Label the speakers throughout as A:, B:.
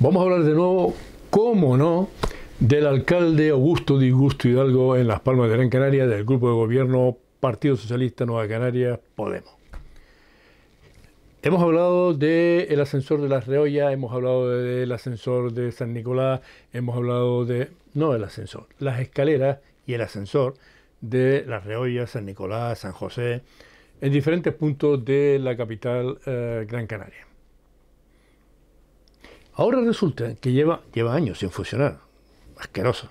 A: Vamos a hablar de nuevo, cómo no, del alcalde Augusto Di Gusto Hidalgo en Las Palmas de Gran Canaria, del grupo de gobierno Partido Socialista Nueva Canaria, Podemos. Hemos hablado del ascensor de las Reollas, hemos hablado del ascensor de San Nicolás, hemos hablado de, no el ascensor, las escaleras y el ascensor de las Reollas, San Nicolás, San José, en diferentes puntos de la capital eh, Gran Canaria. Ahora resulta que lleva, lleva años sin funcionar. Asqueroso.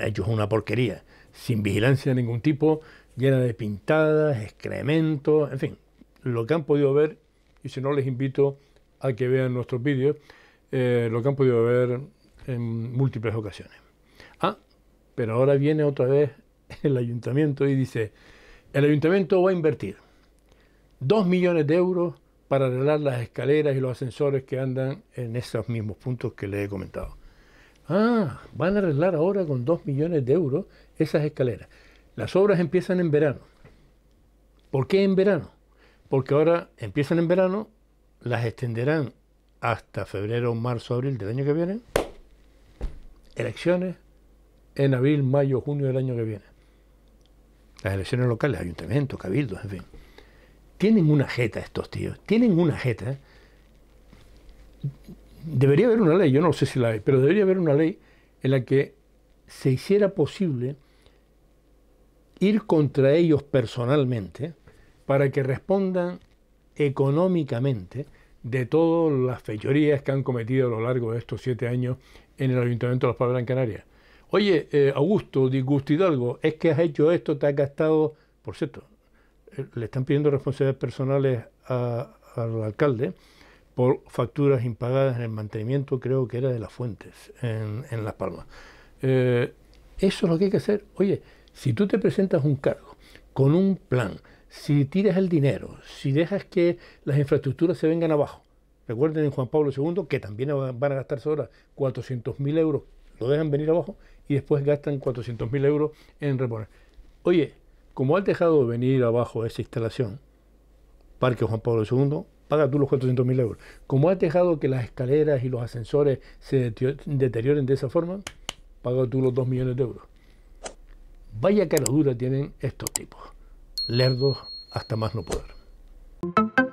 A: Ha hecho una porquería. Sin vigilancia de ningún tipo, llena de pintadas, excrementos, en fin. Lo que han podido ver, y si no les invito a que vean nuestros vídeos, eh, lo que han podido ver en múltiples ocasiones. Ah, pero ahora viene otra vez el ayuntamiento y dice, el ayuntamiento va a invertir 2 millones de euros para arreglar las escaleras y los ascensores que andan en esos mismos puntos que les he comentado. Ah, van a arreglar ahora con 2 millones de euros esas escaleras. Las obras empiezan en verano. ¿Por qué en verano? Porque ahora empiezan en verano, las extenderán hasta febrero, marzo, abril del año que viene. Elecciones en abril, mayo, junio del año que viene. Las elecciones locales, ayuntamientos, cabildos, en fin tienen una jeta estos tíos, tienen una jeta. Debería haber una ley, yo no sé si la hay, pero debería haber una ley en la que se hiciera posible ir contra ellos personalmente para que respondan económicamente de todas las fechorías que han cometido a lo largo de estos siete años en el Ayuntamiento de Las Palmas en Canarias. Oye, eh, Augusto, disgusto Hidalgo, es que has hecho esto, te ha gastado, por cierto, le están pidiendo responsabilidades personales al alcalde por facturas impagadas en el mantenimiento, creo que era de las fuentes, en, en Las Palmas. Eh, eso es lo que hay que hacer. Oye, si tú te presentas un cargo con un plan, si tiras el dinero, si dejas que las infraestructuras se vengan abajo, recuerden en Juan Pablo II que también van a gastarse ahora 400.000 euros, lo dejan venir abajo y después gastan 400.000 euros en reponer. Oye, como has dejado venir abajo esa instalación, Parque Juan Pablo II, paga tú los 400.000 euros. Como has dejado que las escaleras y los ascensores se deterioren de esa forma, paga tú los 2 millones de euros. Vaya cara dura tienen estos tipos. Lerdos hasta más no poder.